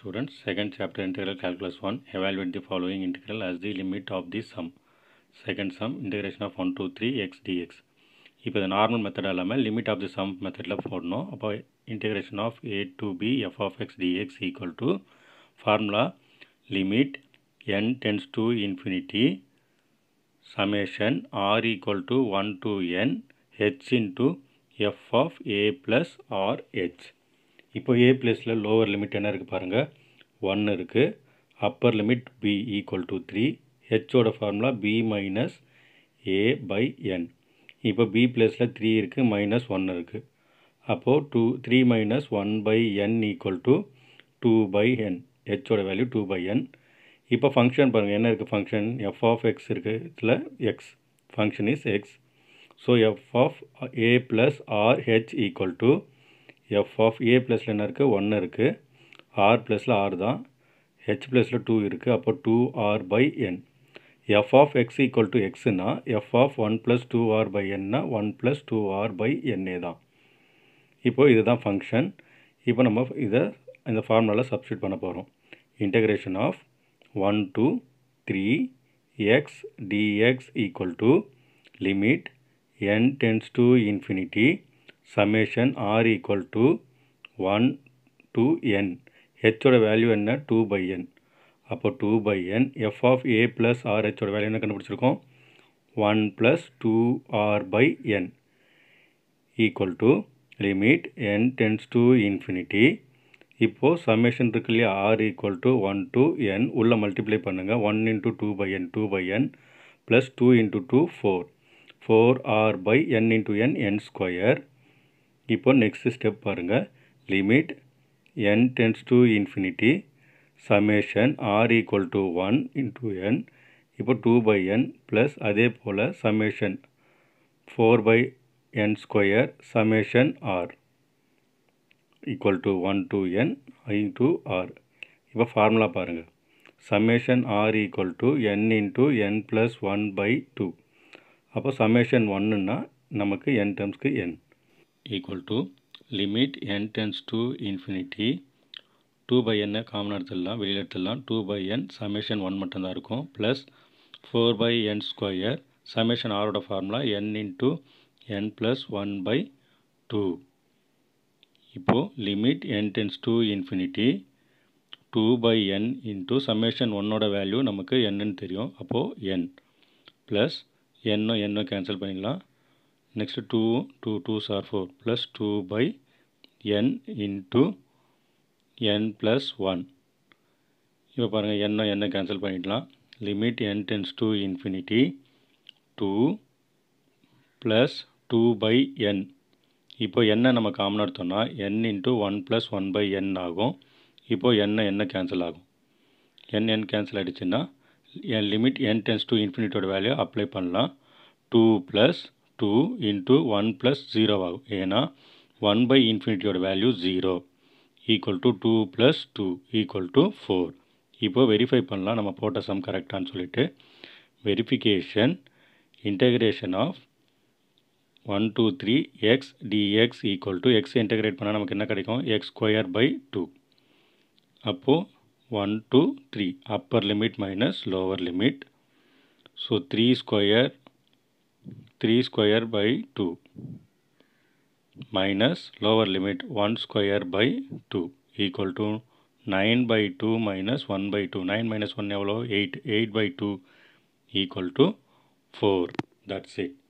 Students, second chapter integral calculus 1, evaluate the following integral as the limit of the sum. Second sum, integration of 1 to 3 x dx. the normal method. அல்லாமல் limit of the sum method. For போட்ணோம் அப்போ integration of a to b f of x dx equal to formula limit n tends to infinity summation r equal to 1 to n h into f of a plus r h. இப்போ ஏ ப்ளஸில் lower limit என்ன இருக்குது பாருங்கள் one இருக்குது upper limit B equal to three ஹெச்சோட formula B minus A by என் இப்போ B பிளஸில் three இருக்குது மைனஸ் ஒன் இருக்குது அப்போது two three minus one by N equal to two by N ஹெச்சோட வேல்யூ டூ பை என் இப்போ ஃபங்க்ஷன் பாருங்கள் என்ன இருக்குது ஃபங்க்ஷன் எஃப் ஆஃப் எக்ஸ் இருக்குது இதில் X function is X so F of A plus R H equal to F of A ப்ளஸில் என்ன இருக்குது ஒன்று இருக்குது ஆர் ப்ளஸில் ஆர் தான் ஹெச் ப்ளஸில் டூ இருக்குது அப்போ two R by N F of X equal to எக்ஸுனா F of one plus two R by என்னா one plus two R by என்ஏ தான் இப்போது இதுதான் ஃபங்க்ஷன் இப்போ நம்ம இதை இந்த ஃபார்முலாவில் சப்ஸ்டியூட் பண்ண போகிறோம் integration of one two three X DX equal to limit N tends to infinity summation R equal to one two N ஹெச்சோட வேல்யூ என்ன டூ பை என் அப்போ two by N F of A plus R ஹெச்சோட value என்ன கண்டுபிடிச்சிருக்கோம் one plus two R by N equal to limit N tends to infinity இப்போது summation இருக்கு இல்லையா R equal to one two N உள்ளே multiply பண்ணுங்கள் one into two by N two by N plus two into two four four R by N into N N square இப்போ next step பாருங்கள் limit N tends to infinity summation R equal to one into N இப்போ two by N plus அதே போல் summation four by N square summation R equal to one two N into R இப்போ formula பாருங்கள் summation R equal to N into N plus one by two அப்போ summation ஒன்றுன்னா நமக்கு n டேர்ம்ஸ்க்கு n equal to limit N tends to infinity two by என்னை common எடுத்துடலாம் வெளியில் எடுத்துடலாம் two by n summation one மட்டும்தான் இருக்கும் plus four by N square summation ஆரோட formula n into N plus one by two இப்போது limit N tends to infinity two by N into summation ஒன்னோட value நமக்கு என்னன்னு தெரியும் அப்போது என் ப்ளஸ் என்னும் என்னும் கேன்சல் பண்ணிக்கலாம் next two two two sir four plus two by n into n plus one இப்போ பாருங்கள் என்ன என்ன கேன்சல் பண்ணிக்கலாம் limit n tends to infinity 2 plus two by என் இப்போ என்ன நம்ம காமன் எடுத்தோம்னா n into one plus one by n ஆகும் இப்போது என்ன என்ன கேன்சல் ஆகும் என் என் கேன்சல் ஆகிடுச்சுன்னா n limit N tends to இன்ஃபினிட்டியோட வேல்யூ அப்ளை பண்ணலாம் டூ ப்ளஸ் 2 * 1 + 0 = 1 / infinity ோட வேல்யூ 0 = 2 + 2 = 4 இப்போ வெரிஃபை பண்ணலாம் நம்ம போட்ட சம் கரெக்ட்டான்னு சொல்லிட்டு verification integration of 1 2 3 x dx = x integrate பண்ணா நமக்கு என்ன கிடைக்கும் x ^ 2 / 2 அப்ப 1 2 3 upper limit - lower limit so 3 ^ 2 3 square by 2 minus lower limit 1 square by 2 equal to 9 by 2 minus 1 by 2 9 minus 1 எவ்வளோ 8 8 by 2 equal to 4 that's it